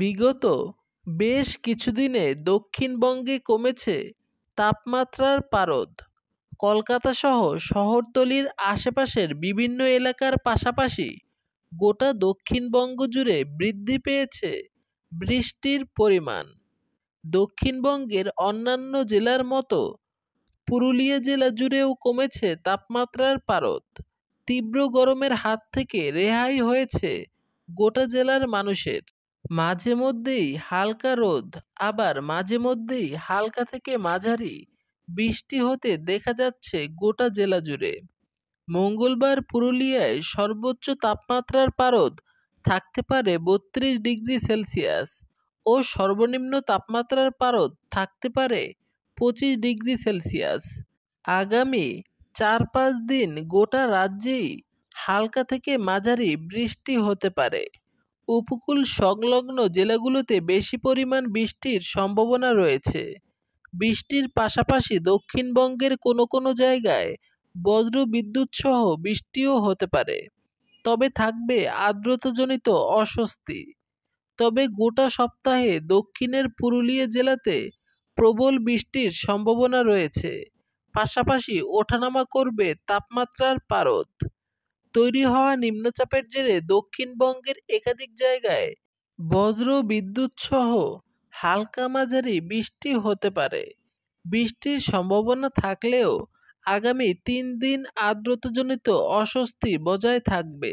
বিগত বেশ কিছুদিনে দক্ষিণবঙ্গে কমেছে তাপমাত্রার পারদ কলকাতা সহ শহরতলির আশেপাশের বিভিন্ন এলাকার পাশাপাশি গোটা দক্ষিণবঙ্গ জুড়ে বৃদ্ধি পেয়েছে বৃষ্টির পরিমাণ দক্ষিণবঙ্গের অন্যান্য জেলার মতো পুরুলিয়া জেলা জুড়েও কমেছে তাপমাত্রার পারদ তীব্র গরমের হাত থেকে রেহাই হয়েছে গোটা জেলার মানুষের মাঝে মধ্যেই হালকা রোদ আবার মাঝে মধ্যেই হালকা থেকে মাঝারি বৃষ্টি হতে দেখা যাচ্ছে গোটা জেলা জুড়ে মঙ্গলবার পুরুলিয়ায় সর্বোচ্চ তাপমাত্রার পারদ থাকতে পারে বত্রিশ ডিগ্রি সেলসিয়াস ও সর্বনিম্ন তাপমাত্রার পারদ থাকতে পারে পঁচিশ ডিগ্রি সেলসিয়াস আগামী চার পাঁচ দিন গোটা রাজ্যেই হালকা থেকে মাঝারি বৃষ্টি হতে পারে উপকূল সংলগ্ন জেলাগুলোতে বেশি পরিমাণ বৃষ্টির সম্ভাবনা রয়েছে বৃষ্টির পাশাপাশি দক্ষিণবঙ্গের কোনো কোনো জায়গায় বজ্র বিদ্যুৎ সহ বৃষ্টিও হতে পারে তবে থাকবে আর্দ্রতাজনিত অস্বস্তি তবে গোটা সপ্তাহে দক্ষিণের পুরুলিয়া জেলাতে প্রবল বৃষ্টির সম্ভাবনা রয়েছে পাশাপাশি ওঠানামা করবে তাপমাত্রার পারদ তৈরি হওয়া নিম্নচাপের জেরে দক্ষিণবঙ্গের একাধিক জায়গায় বজ্র বিদ্যুৎ সহ হালকা মাঝারি বৃষ্টি হতে পারে বৃষ্টির সম্ভাবনা থাকলেও আগামী তিন দিন আর্দ্রতাজনিত অস্বস্তি বজায় থাকবে